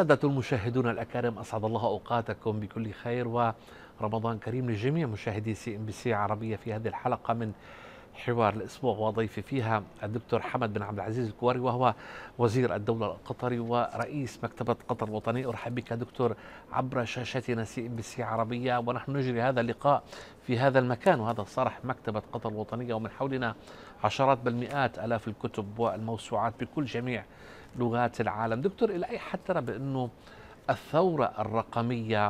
السادة المشاهدون الأكارم أسعد الله أوقاتكم بكل خير ورمضان كريم للجميع مشاهدي سي ام بي سي عربية في هذه الحلقة من حوار الأسبوع وضيفي فيها الدكتور حمد بن عبد العزيز الكواري وهو وزير الدولة القطري ورئيس مكتبة قطر الوطنية أرحب بك دكتور عبر شاشتنا سي ام بي سي عربية ونحن نجري هذا اللقاء في هذا المكان وهذا صرح مكتبة قطر الوطنية ومن حولنا عشرات بل مئات آلاف الكتب والموسوعات بكل جميع لغات العالم دكتور إلى أي حد ترى بأنه الثورة الرقمية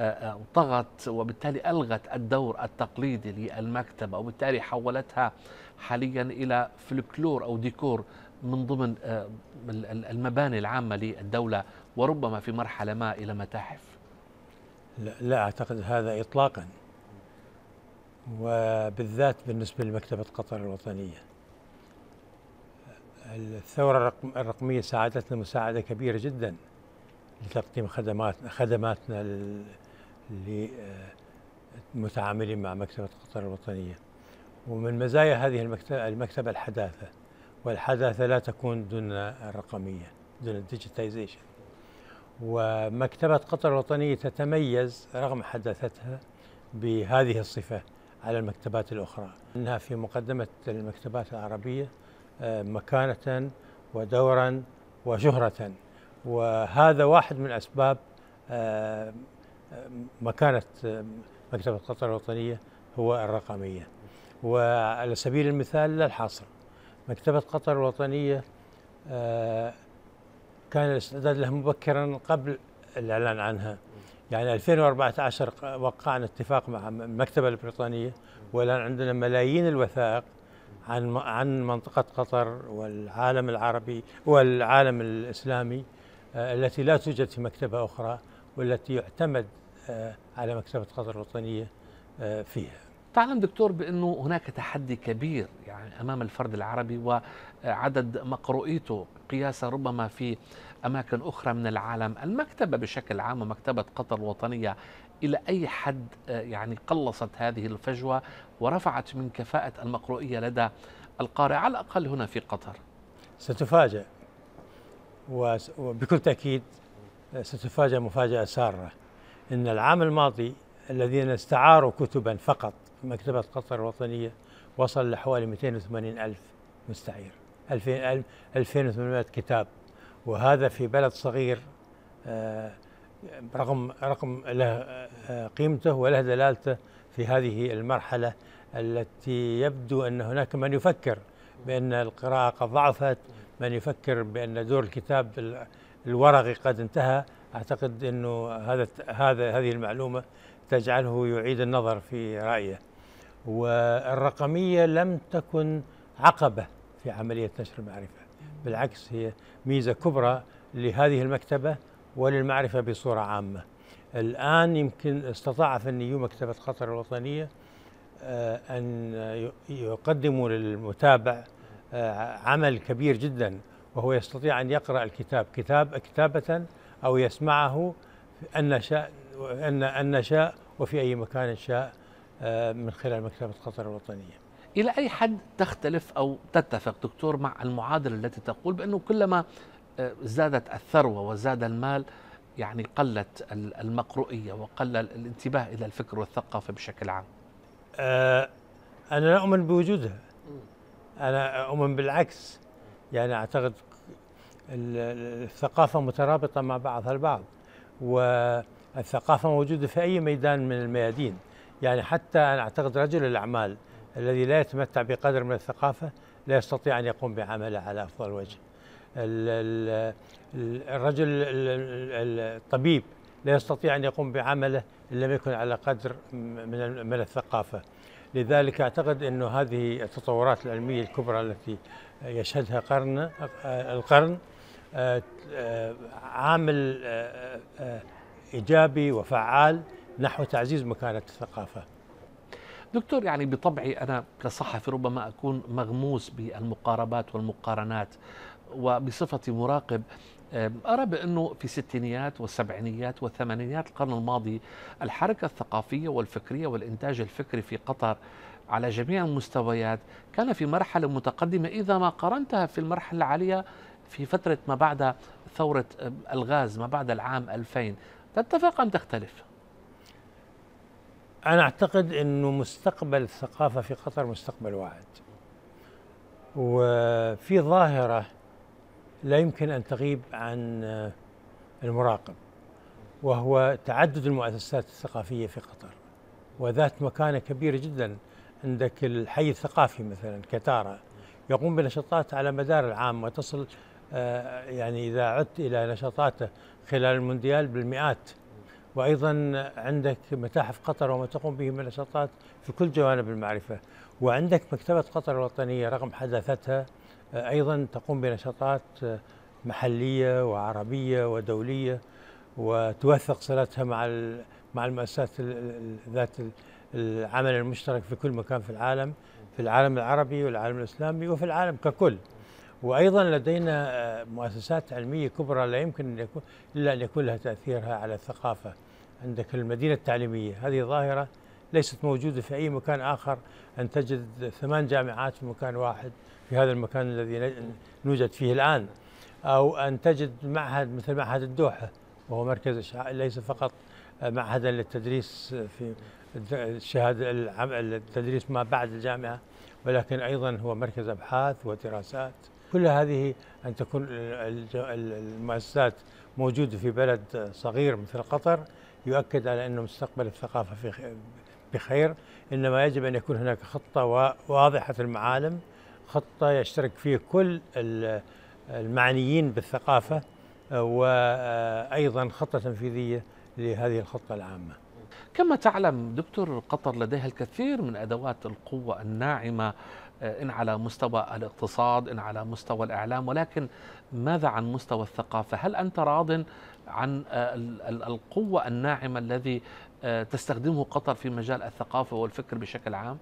آه، آه، طغت وبالتالي ألغت الدور التقليدي للمكتبة وبالتالي حولتها حاليا إلى فلكلور أو ديكور من ضمن آه، المباني العامة للدولة وربما في مرحلة ما إلى متاحف لا, لا أعتقد هذا إطلاقا وبالذات بالنسبة لمكتبة قطر الوطنية الثورة الرقمية ساعدتنا مساعدة كبيرة جدا لتقديم خدماتنا خدماتنا للمتعاملين مع مكتبة قطر الوطنية ومن مزايا هذه المكتبة المكتبة الحداثة والحداثة لا تكون دون الرقمية دون الديجيتايزيشن ومكتبة قطر الوطنية تتميز رغم حداثتها بهذه الصفة على المكتبات الأخرى إنها في مقدمة المكتبات العربية مكانة ودورا وشهرة وهذا واحد من أسباب آه، آه، مكانة آه، مكتبة قطر الوطنية هو الرقمية وعلى سبيل المثال لا الحصر مكتبة قطر الوطنية كان الاستعداد لها مبكرا قبل الإعلان عنها يعني 2014 وقعنا اتفاق مع المكتبة البريطانية والآن عندنا ملايين الوثائق عن عن منطقة قطر والعالم العربي والعالم الإسلامي آه، التي لا توجد في مكتبة أخرى والتي يعتمد آه، على مكتبة قطر الوطنية آه، فيها تعلم دكتور بأنه هناك تحدي كبير يعني أمام الفرد العربي وعدد مقروئيته قياسا ربما في أماكن أخرى من العالم المكتبة بشكل عام ومكتبة قطر الوطنية إلى أي حد آه، يعني قلصت هذه الفجوة ورفعت من كفاءة المقروئية لدى القارئ على الأقل هنا في قطر ستفاجأ وبكل تأكيد آه، ستفاجأ مفاجأة سارة إن العام الماضي الذين استعاروا كتبا فقط مكتبة قطر الوطنية وصل لحوالي 280 ألف مستعير 2000 2800 كتاب وهذا في بلد صغير آه رغم رقم له آه، آه، قيمته وله دلالته في هذه المرحله التي يبدو ان هناك من يفكر بان القراءه قد ضعفت من يفكر بان دور الكتاب الورقي قد انتهى اعتقد انه هذا هذا هذه المعلومه تجعله يعيد النظر في رايه والرقميه لم تكن عقبه في عمليه نشر المعرفه بالعكس هي ميزه كبرى لهذه المكتبه وللمعرفة بصورة عامة الآن يمكن استطاع فنيو مكتبة قطر الوطنية آه، أن يقدموا للمتابع آه، عمل كبير جدا وهو يستطيع أن يقرأ الكتاب كتاب كتابة أو يسمعه أن شاء أن أن شاء وفي أي مكان شاء آه، من خلال مكتبة قطر الوطنية. إلى أي حد تختلف أو تتفق دكتور مع المعادلة التي تقول بأنه كلما آه، زادت الثروة وزاد المال يعني قلت المقروئية وقل الانتباه إلى الفكر والثقافة بشكل عام آه، أنا لا أؤمن بوجودها أنا أؤمن بالعكس يعني أعتقد الثقافة مترابطة مع بعضها البعض والثقافة موجودة في أي ميدان من الميادين يعني حتى أنا أعتقد رجل الأعمال الذي لا يتمتع بقدر من الثقافة لا يستطيع أن يقوم بعمله على أفضل وجه الرجل الطبيب لا يستطيع أن يقوم بعمله إن لم يكن على قدر من من الثقافة لذلك أعتقد انه هذه التطورات العلمية الكبرى التي يشهدها قرن القرن آه، آه، عامل آه، إيجابي وفعال نحو تعزيز مكانة الثقافة دكتور يعني بطبعي أنا كصحفي ربما أكون مغموس بالمقاربات والمقارنات وبصفتي مراقب أرى بأنه في الستينيات والسبعينيات والثمانينيات القرن الماضي الحركة الثقافية والفكرية والإنتاج الفكري في قطر على جميع المستويات كان في مرحلة متقدمة إذا ما قارنتها في المرحلة العالية في فترة ما بعد ثورة الغاز ما بعد العام 2000 تتفق أم تختلف؟ أنا أعتقد أنه مستقبل الثقافة في قطر مستقبل واعد وفي ظاهرة لا يمكن أن تغيب عن آه، المراقب وهو تعدد المؤسسات الثقافية في قطر وذات مكانة كبيرة جدا عندك الحي الثقافي مثلا كتارة يقوم بنشاطات على مدار العام وتصل آه، يعني إذا عدت إلى نشاطاته خلال المونديال بالمئات وأيضا عندك متاحف قطر وما تقوم به من نشاطات في كل جوانب المعرفة وعندك مكتبة قطر الوطنية رغم حداثتها أيضا تقوم بنشاطات محلية وعربية ودولية وتوثق صلتها مع مع المؤسسات ذات العمل المشترك في كل مكان في العالم في العالم العربي والعالم الإسلامي وفي العالم ككل وأيضا لدينا آه، مؤسسات علمية كبرى لا يمكن أن يكون إلا أن يكون لها تأثيرها على الثقافة عندك المدينة التعليمية هذه ظاهرة ليست موجودة في أي مكان آخر أن تجد ثمان جامعات في مكان واحد في هذا المكان الذي نوجد فيه الآن أو أن تجد معهد مثل معهد الدوحة وهو مركز ليس فقط معهدا للتدريس في الشهادة التدريس ما بعد الجامعة ولكن أيضا هو مركز أبحاث ودراسات كل هذه أن تكون المؤسسات موجودة في بلد صغير مثل قطر يؤكد على أنه مستقبل الثقافة في بخير إنما يجب أن يكون هناك خطة واضحة المعالم خطة يشترك فيه كل المعنيين بالثقافة آه، وأيضا خطة تنفيذية لهذه الخطة العامة كما تعلم دكتور قطر لديها الكثير من أدوات القوة الناعمة آه، إن على مستوى الاقتصاد إن على مستوى الإعلام ولكن ماذا عن مستوى الثقافة هل أنت راض عن آه، القوة الناعمة الذي تستخدمه قطر في مجال الثقافة والفكر بشكل عام؟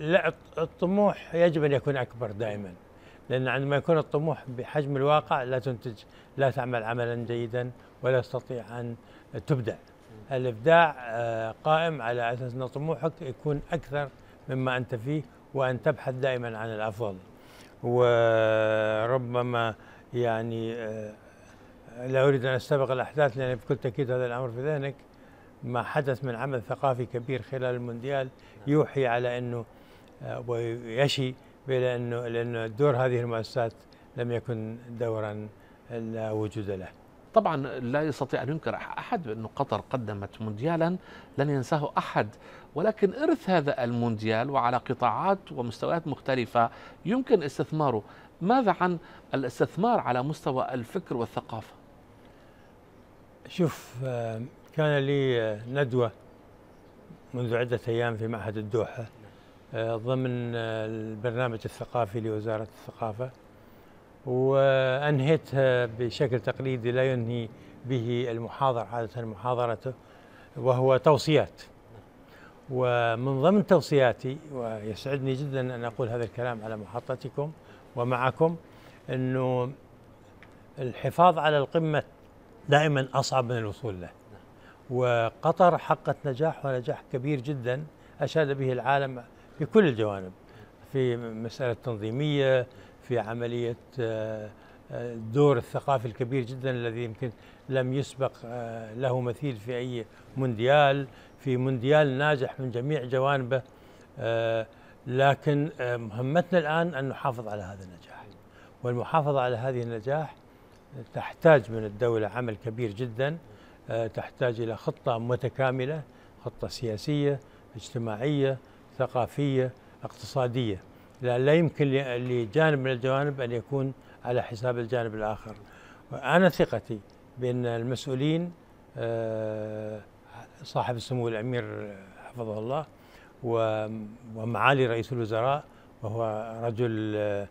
لا الطموح يجب ان يكون اكبر دائما لان عندما يكون الطموح بحجم الواقع لا تنتج لا تعمل عملا جيدا ولا تستطيع ان تبدع الابداع آه، قائم على اساس ان طموحك يكون اكثر مما انت فيه وان تبحث دائما عن الافضل وربما يعني آه، لا اريد ان استبق الاحداث لان بكل تاكيد هذا الامر في ذهنك ما حدث من عمل ثقافي كبير خلال المونديال يوحي على انه آه، ويشي بلا انه لان دور هذه المؤسسات لم يكن دورا لا وجود له. طبعا لا يستطيع ان ينكر احد بأن قطر قدمت مونديالا لن ينساه احد ولكن ارث هذا المونديال وعلى قطاعات ومستويات مختلفه يمكن استثماره، ماذا عن الاستثمار على مستوى الفكر والثقافه؟ شوف آه، كان لي آه، ندوة منذ عدة أيام في معهد الدوحة آه، ضمن آه، البرنامج الثقافي لوزارة الثقافة وأنهيتها بشكل تقليدي لا ينهي به المحاضر عادة محاضرته وهو توصيات ومن ضمن توصياتي ويسعدني جدا أن أقول هذا الكلام على محطتكم ومعكم أنه الحفاظ على القمة دائما أصعب من الوصول له وقطر حققت نجاح ونجاح كبير جدا أشاد به العالم في كل الجوانب في مسألة تنظيمية في عملية الدور آه، آه، الثقافي الكبير جدا الذي يمكن لم يسبق آه، له مثيل في أي مونديال في مونديال ناجح من جميع جوانبه لكن مهمتنا الآن أن نحافظ على هذا النجاح والمحافظة على هذه النجاح تحتاج من الدولة عمل كبير جداً آه، تحتاج إلى خطة متكاملة خطة سياسية اجتماعية ثقافية اقتصادية لا, لا يمكن لجانب من الجوانب أن يكون على حساب الجانب الآخر أنا ثقتي بأن المسؤولين آه، صاحب السمو الأمير حفظه الله ومعالي رئيس الوزراء وهو رجل آه،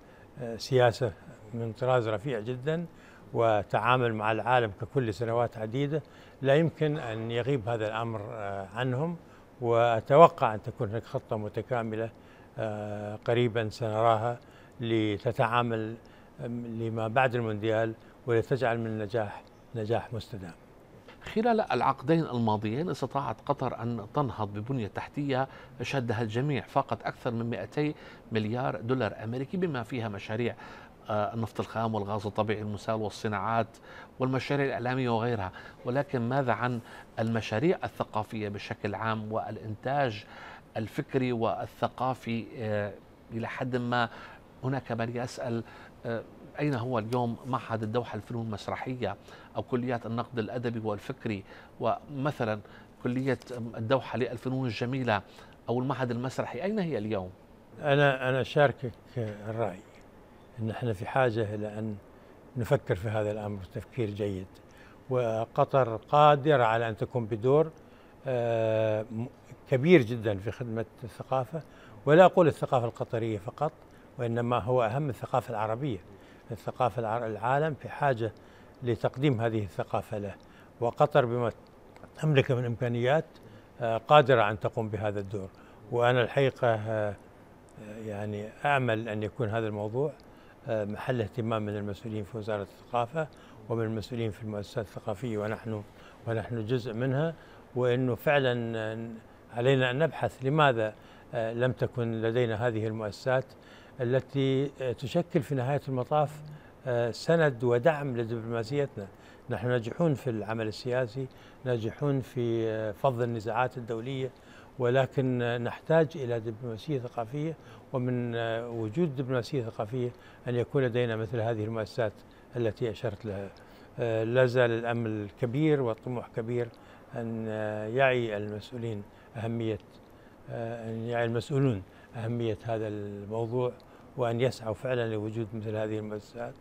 سياسة من طراز رفيع جدا وتعامل مع العالم ككل سنوات عديدة لا يمكن أن يغيب هذا الأمر آه، عنهم وأتوقع أن تكون هناك خطة متكاملة آه، قريبا سنراها لتتعامل لما بعد المونديال ولتجعل من النجاح نجاح مستدام خلال العقدين الماضيين استطاعت قطر أن تنهض ببنية تحتية شدها الجميع فاقت أكثر من 200 مليار دولار أمريكي بما فيها مشاريع آه، النفط الخام والغاز الطبيعي المسال والصناعات والمشاريع الإعلامية وغيرها ولكن ماذا عن المشاريع الثقافية بشكل عام والإنتاج الفكري والثقافي آه، إلى حد ما هناك من يسأل آه، أين هو اليوم معهد الدوحة الفنون المسرحية أو كليات النقد الأدبي والفكري ومثلا كلية الدوحة للفنون الجميلة أو المعهد المسرحي أين هي اليوم؟ أنا أنا شاركك الرأي ان احنا في حاجه الى ان نفكر في هذا الامر تفكير جيد وقطر قادره على ان تكون بدور آه، كبير جدا في خدمه الثقافه ولا اقول الثقافه القطريه فقط وانما هو اهم الثقافه العربيه الثقافه العالم في حاجه لتقديم هذه الثقافه له وقطر بما تملك من امكانيات آه، قادره ان تقوم بهذا الدور وانا الحقيقه آه، يعني امل ان يكون هذا الموضوع محل اهتمام من المسؤولين في وزارة الثقافة ومن المسؤولين في المؤسسات الثقافية ونحن ونحن جزء منها وأنه فعلا علينا أن نبحث لماذا آه، لم تكن لدينا هذه المؤسسات التي آه، تشكل في نهاية المطاف آه، سند ودعم لدبلوماسيتنا نحن ناجحون في العمل السياسي ناجحون في فض النزاعات الدولية ولكن نحتاج إلى دبلوماسية ثقافية ومن وجود دبلوماسية ثقافية أن يكون لدينا مثل هذه المؤسسات التي أشرت لها آه، لا زال الأمل كبير والطموح كبير أن يعي المسؤولين أهمية آه، أن يعي المسؤولون أهمية هذا الموضوع وأن يسعوا فعلا لوجود مثل هذه المؤسسات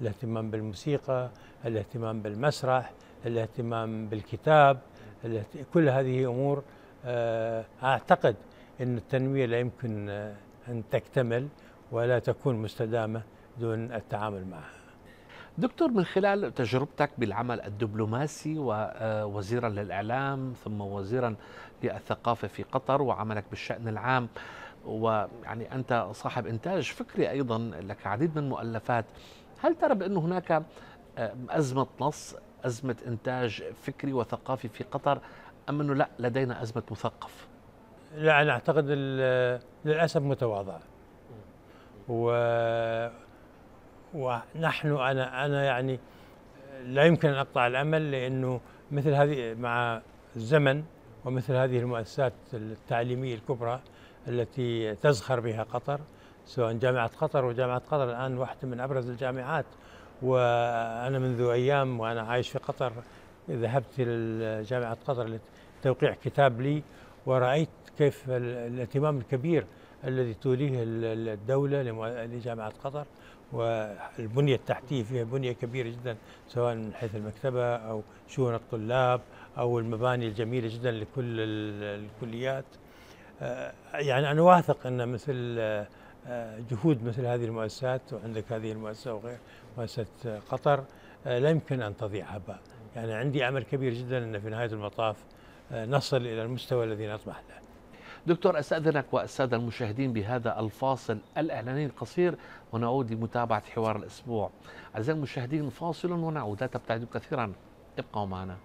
الاهتمام بالموسيقى الاهتمام بالمسرح الاهتمام بالكتاب كل هذه أمور آه، أعتقد أن التنمية لا يمكن آه، أن تكتمل ولا تكون مستدامة دون التعامل معها دكتور من خلال تجربتك بالعمل الدبلوماسي ووزيرا آه، للإعلام ثم وزيرا للثقافة في قطر وعملك بالشأن العام ويعني أنت صاحب إنتاج فكري أيضا لك عديد من المؤلفات هل ترى بأن هناك أزمة نص أزمة إنتاج فكري وثقافي في قطر أم أنه لا لدينا أزمة مثقف لا أنا أعتقد للأسف متواضع و... ونحن أنا أنا يعني لا يمكن أن أقطع الأمل لأنه مثل هذه مع الزمن ومثل هذه المؤسسات التعليمية الكبرى التي تزخر بها قطر سواء جامعة قطر وجامعة قطر الآن واحدة من أبرز الجامعات وأنا منذ أيام وأنا عايش في قطر ذهبت لجامعة قطر لتوقيع كتاب لي ورأيت كيف الاهتمام الكبير الذي توليه الدولة لجامعة قطر والبنية التحتية فيها بنية كبيرة جدا سواء من حيث المكتبة أو شؤون الطلاب أو المباني الجميلة جدا لكل الكليات آه، يعني أنا واثق أن مثل آه، جهود مثل هذه المؤسسات وعندك هذه المؤسسة وغير مؤسسة قطر آه، لا يمكن أن تضيع هباء يعني عندي امل كبير جدا ان في نهايه المطاف آه، نصل الى المستوى الذي نطمح له. دكتور استاذنك والساده المشاهدين بهذا الفاصل الاعلاني القصير ونعود لمتابعه حوار الاسبوع. اعزائي المشاهدين فاصل ونعود لا تبتعدوا كثيرا ابقوا معنا.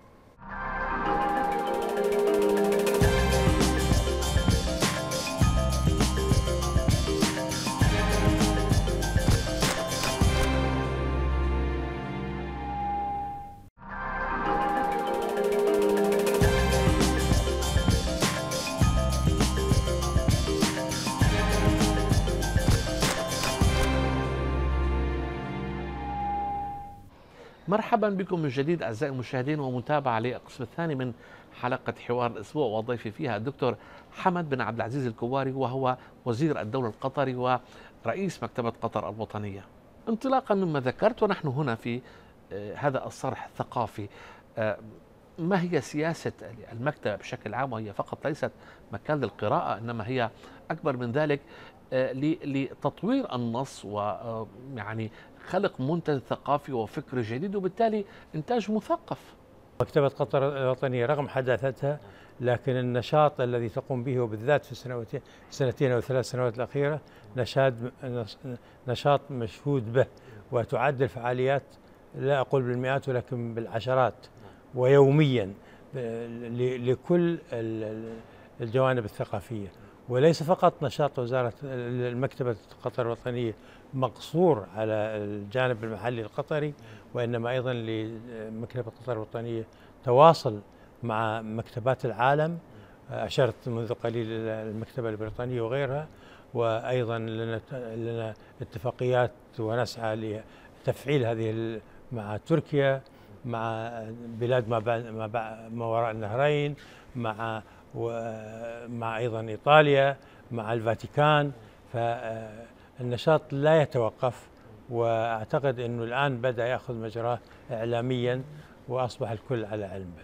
مرحبا بكم من جديد اعزائي المشاهدين ومتابعه للقسم الثاني من حلقه حوار الاسبوع وضيفي فيها الدكتور حمد بن عبد العزيز الكواري وهو وزير الدوله القطري ورئيس مكتبه قطر الوطنيه. انطلاقا مما ذكرت ونحن هنا في آه، هذا الصرح الثقافي آه، ما هي سياسة المكتبة بشكل عام وهي فقط ليست مكان للقراءة إنما هي أكبر من ذلك آه، لتطوير النص ويعني خلق منتج ثقافي وفكر جديد وبالتالي إنتاج مثقف مكتبة قطر الوطنية رغم حداثتها لكن النشاط الذي تقوم به وبالذات في السنوات سنتين أو ثلاث سنوات الأخيرة نشاط نشاط مشهود به وتعد الفعاليات لا أقول بالمئات ولكن بالعشرات ويوميا لكل الجوانب الثقافية وليس فقط نشاط وزارة المكتبة قطر الوطنية مقصور على الجانب المحلي القطري وإنما أيضا لمكتبة قطر الوطنية تواصل مع مكتبات العالم أشرت منذ قليل إلى المكتبة البريطانية وغيرها وأيضا لنا لنا اتفاقيات ونسعى لتفعيل هذه مع تركيا مع بلاد ما ما, ما وراء النهرين مع مع ايضا ايطاليا مع الفاتيكان ف النشاط لا يتوقف واعتقد انه الان بدا ياخذ مجراه اعلاميا واصبح الكل على علم به.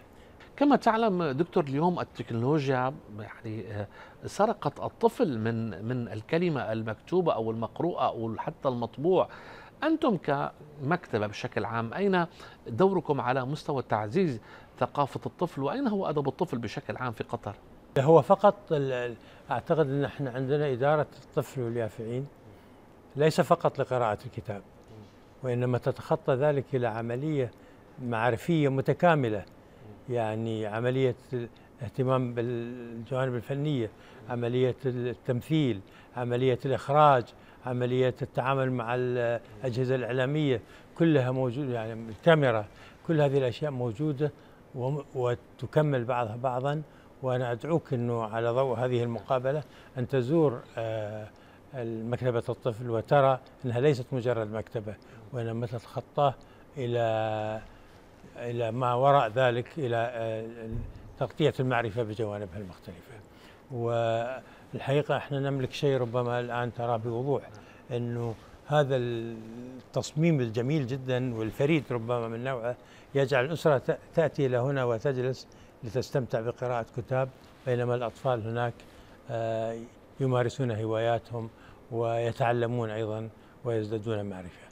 كما تعلم دكتور اليوم التكنولوجيا يعني آه، سرقت الطفل من من الكلمه المكتوبه او المقروءه او حتى المطبوع. انتم كمكتبه بشكل عام اين دوركم على مستوى تعزيز ثقافه الطفل واين هو ادب الطفل بشكل عام في قطر؟ هو فقط اعتقد ان احنا عندنا اداره الطفل واليافعين ليس فقط لقراءة الكتاب وإنما تتخطى ذلك إلى عملية معرفية متكاملة يعني عملية الاهتمام بالجوانب الفنية عملية التمثيل عملية الإخراج عملية التعامل مع الأجهزة الإعلامية كلها موجودة يعني الكاميرا كل هذه الأشياء موجودة وتكمل بعضها بعضا وأنا أدعوك أنه على ضوء هذه المقابلة أن تزور آه مكتبة الطفل وترى أنها ليست مجرد مكتبة وإنما مثل إلى إلى ما وراء ذلك إلى آه، تغطية المعرفة بجوانبها المختلفة والحقيقة احنا نملك شيء ربما الآن تراه بوضوح أنه هذا التصميم الجميل جدا والفريد ربما من نوعه يجعل الأسرة تأتي إلى هنا وتجلس لتستمتع بقراءة كتاب بينما الأطفال هناك آه، يمارسون هواياتهم ويتعلمون أيضا ويزدادون معرفة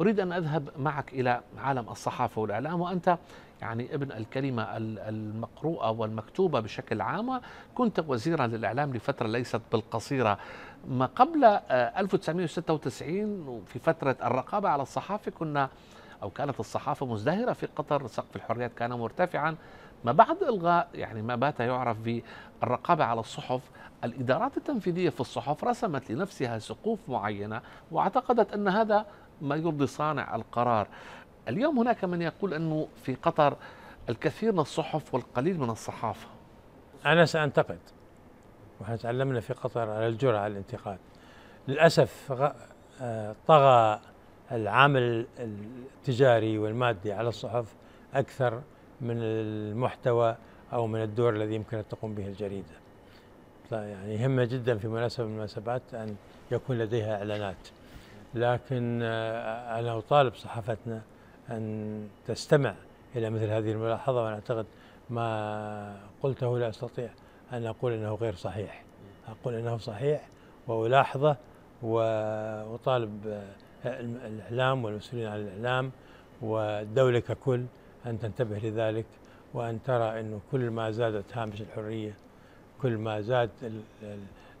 أريد أن أذهب معك إلى عالم الصحافة والإعلام وأنت يعني ابن الكلمة المقروءة والمكتوبة بشكل عام كنت وزيرا للإعلام لفترة ليست بالقصيرة ما قبل 1996 آه، وفي فترة الرقابة على الصحافة كنا أو كانت الصحافة مزدهرة في قطر سقف الحريات كان مرتفعا ما بعد إلغاء يعني ما بات يعرف بالرقابة على الصحف الإدارات التنفيذية في الصحف رسمت لنفسها سقوف معينة واعتقدت أن هذا ما يرضي صانع القرار اليوم هناك من يقول أنه في قطر الكثير من الصحف والقليل من الصحافة أنا سأنتقد ونحن تعلمنا في قطر على الجرأة على الانتقاد للأسف آه، طغى العامل التجاري والمادي على الصحف أكثر من المحتوى أو من الدور الذي يمكن أن تقوم به الجريدة يعني همة جدا في مناسبة من المناسبات أن يكون لديها إعلانات لكن آه، أنا أطالب صحافتنا أن تستمع إلى مثل هذه الملاحظة وأنا أعتقد ما قلته لا أستطيع أن أقول أنه غير صحيح أقول أنه صحيح وألاحظه وأطالب آه، الإعلام والمسؤولين عن الإعلام والدولة ككل أن تنتبه لذلك وأن ترى أنه كل ما زادت هامش الحرية كل ما زاد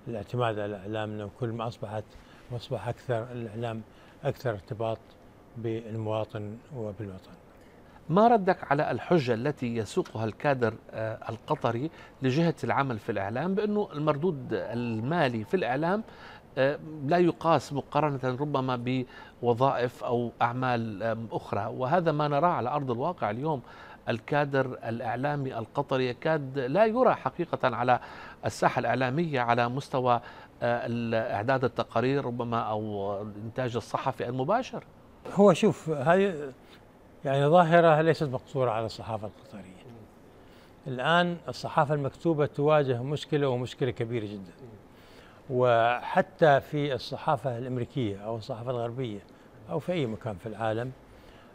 الاعتماد على اعلامنا وكل ما اصبحت واصبح اكثر الاعلام اكثر ارتباط بالمواطن وبالوطن. ما ردك على الحجه التي يسوقها الكادر آه، القطري لجهه العمل في الاعلام بانه المردود المالي في الاعلام آه، لا يقاس مقارنة ربما بوظائف أو أعمال أخرى وهذا ما نراه على أرض الواقع اليوم الكادر الإعلامي القطري يكاد لا يرى حقيقة على الساحة الإعلامية على مستوى آه، إعداد التقارير ربما أو الإنتاج الصحفي المباشر هو شوف هذه يعني ظاهرة ليست مقصورة على الصحافة القطرية الآن الصحافة المكتوبة تواجه مشكلة ومشكلة كبيرة جدا وحتى في الصحافة الأمريكية أو الصحافة الغربية أو في أي مكان في العالم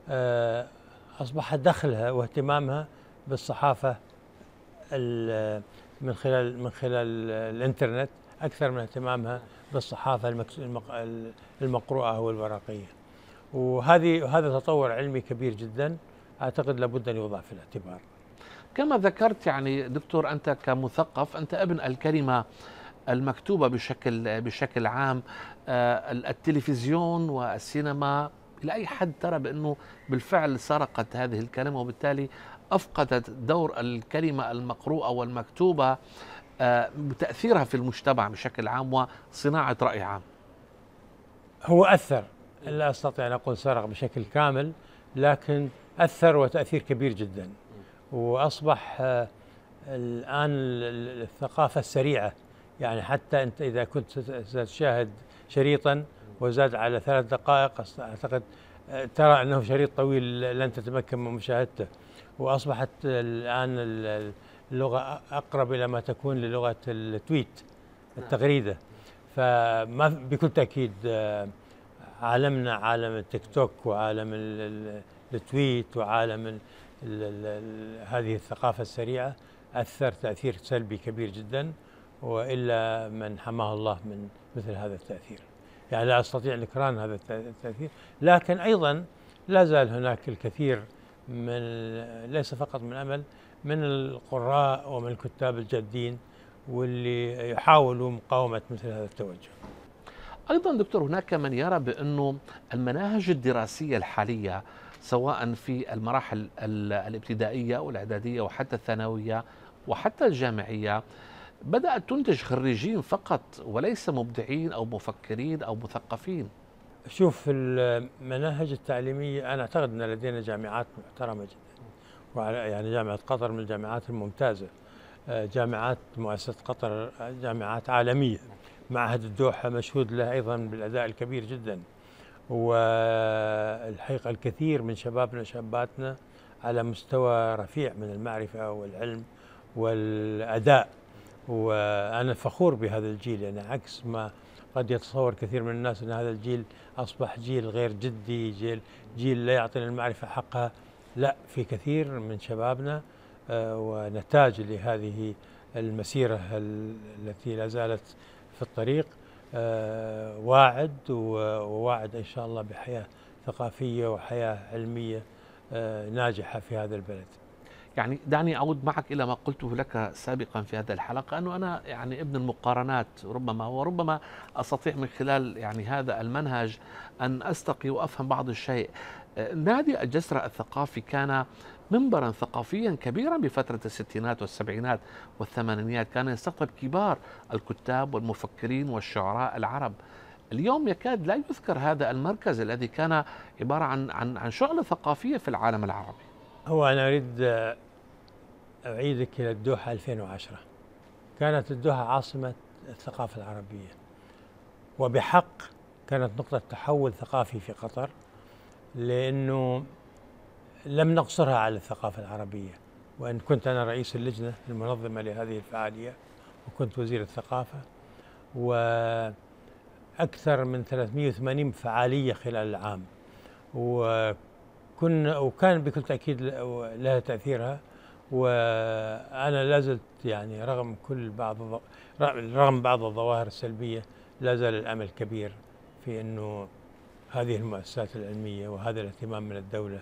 آه، أصبح دخلها واهتمامها بالصحافة من خلال من خلال الانترنت أكثر من اهتمامها بالصحافة المقروءة والورقية وهذه هذا تطور علمي كبير جدا أعتقد لابد أن يوضع في الاعتبار كما ذكرت يعني دكتور أنت كمثقف أنت ابن الكلمة المكتوبة بشكل بشكل عام آه، التلفزيون والسينما لاي حد ترى بأنه بالفعل سرقت هذه الكلمة وبالتالي أفقدت دور الكلمة المقروءة والمكتوبة آه، بتاثيرها في المجتمع بشكل عام وصناعة رأي عام هو أثر لا أستطيع أن أقول سرق بشكل كامل لكن أثر وتأثير كبير جدا وأصبح آه، الآن الثقافة السريعة يعني حتى أنت إذا كنت تشاهد شريطا وزاد على ثلاث دقائق أعتقد آه، ترى أنه شريط طويل لن تتمكن من مشاهدته وأصبحت الآن اللغة أقرب إلى ما تكون للغة التويت التغريدة فما بكل تأكيد آه، عالمنا عالم التيك توك وعالم التويت وعالم هذه الثقافة السريعة أثر تأثير سلبي كبير جدا وإلا من حماه الله من مثل هذا التأثير يعني لا أستطيع نكران هذا التأثير لكن أيضا لا زال هناك الكثير من ليس فقط من أمل من القراء ومن الكتاب الجادين واللي يحاولوا مقاومة مثل هذا التوجه أيضا دكتور هناك من يرى بأنه المناهج الدراسية الحالية سواء في المراحل الابتدائية والإعدادية وحتى الثانوية وحتى الجامعية بدأت تنتج خريجين فقط وليس مبدعين أو مفكرين أو مثقفين شوف المناهج التعليمية أنا أعتقد أن لدينا جامعات محترمة جدا وعلى يعني جامعة قطر من الجامعات الممتازة آه، جامعات مؤسسة قطر آه، جامعات عالمية معهد الدوحة مشهود له أيضا بالأداء الكبير جدا والحقيقة الكثير من شبابنا وشاباتنا على مستوى رفيع من المعرفة والعلم والأداء وأنا فخور بهذا الجيل يعني عكس ما قد يتصور كثير من الناس أن هذا الجيل أصبح جيل غير جدي جيل, جيل لا يعطينا المعرفة حقها لا في كثير من شبابنا آه، ونتاج لهذه المسيرة التي لا زالت في الطريق آه، واعد وواعد إن شاء الله بحياة ثقافية وحياة علمية آه، ناجحة في هذا البلد يعني دعني أعود معك إلى ما قلته لك سابقا في هذه الحلقة أنه أنا يعني ابن المقارنات ربما وربما أستطيع من خلال يعني هذا المنهج أن أستقي وأفهم بعض الشيء نادي الجسر الثقافي كان منبرا ثقافيا كبيرا بفترة الستينات والسبعينات والثمانينات كان يستقطب كبار الكتاب والمفكرين والشعراء العرب اليوم يكاد لا يذكر هذا المركز الذي كان عبارة عن, عن, عن شعلة ثقافية في العالم العربي هو أنا أريد أعيدك إلى الدوحة 2010 كانت الدوحة عاصمة الثقافة العربية وبحق كانت نقطة تحول ثقافي في قطر لأنه لم نقصرها على الثقافة العربية وإن كنت أنا رئيس اللجنة المنظمة لهذه الفعالية وكنت وزير الثقافة وأكثر من 380 فعالية خلال العام وكنا وكان بكل تأكيد لها تأثيرها وانا لازلت يعني رغم كل بعض رغم بعض الظواهر السلبيه لا زال الامل كبير في انه هذه المؤسسات العلميه وهذا الاهتمام من الدوله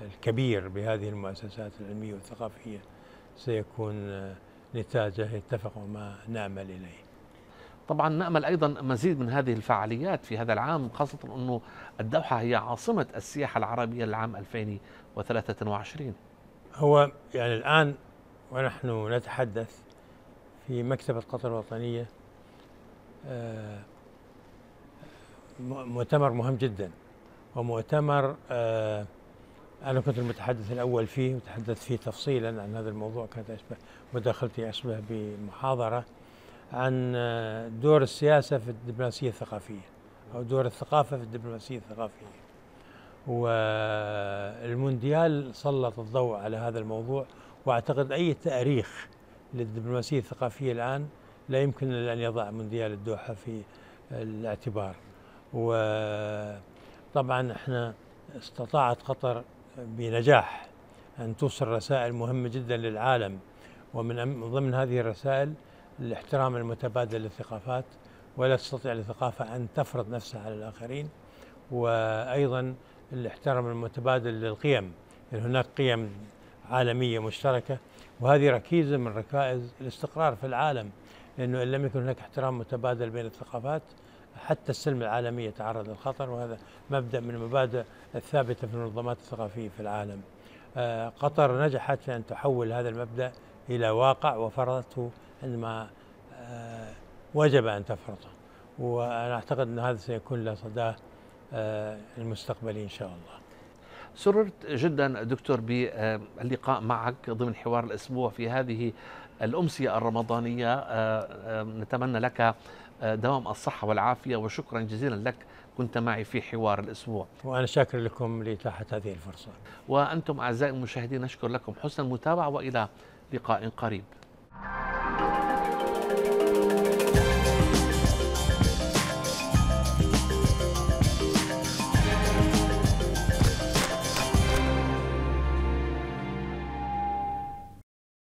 الكبير بهذه المؤسسات العلميه والثقافيه سيكون آه، نتاجه يتفق ما نامل اليه. طبعا نامل ايضا مزيد من هذه الفعاليات في هذا العام خاصه انه الدوحه هي عاصمه السياحه العربيه للعام 2023. هو يعني الآن ونحن نتحدث في مكتبة قطر الوطنية آه، مؤتمر مهم جدا ومؤتمر آه، أنا كنت المتحدث الأول فيه وتحدثت فيه تفصيلا عن هذا الموضوع كانت أشبه مداخلتي أشبه بمحاضرة عن آه، دور السياسة في الدبلوماسية الثقافية أو دور الثقافة في الدبلوماسية الثقافية والمونديال سلط الضوء على هذا الموضوع واعتقد اي تاريخ للدبلوماسيه الثقافيه الان لا يمكن الا ان يضع مونديال الدوحه في الاعتبار وطبعا احنا استطاعت قطر بنجاح ان توصل رسائل مهمه جدا للعالم ومن ضمن هذه الرسائل الاحترام المتبادل للثقافات ولا تستطيع الثقافه ان تفرض نفسها على الاخرين وايضا الاحترام المتبادل للقيم يعني هناك قيم عالمية مشتركة وهذه ركيزة من ركائز الاستقرار في العالم لأنه إن لم يكن هناك احترام متبادل بين الثقافات حتى السلم العالمي يتعرض للخطر وهذا مبدأ من المبادئ الثابتة في المنظمات الثقافية في العالم آه، قطر نجحت في أن تحول هذا المبدأ إلى واقع وفرضته عندما آه، وجب أن تفرضه وأنا أعتقد أن هذا سيكون له صداه آه، المستقبلي إن شاء الله سررت جدا دكتور باللقاء معك ضمن حوار الأسبوع في هذه الأمسية الرمضانية آه، آه، نتمنى لك دوام الصحة والعافية وشكرا جزيلا لك كنت معي في حوار الأسبوع وأنا شاكر لكم لإتاحة هذه الفرصة وأنتم أعزائي المشاهدين نشكر لكم حسن المتابعة وإلى لقاء قريب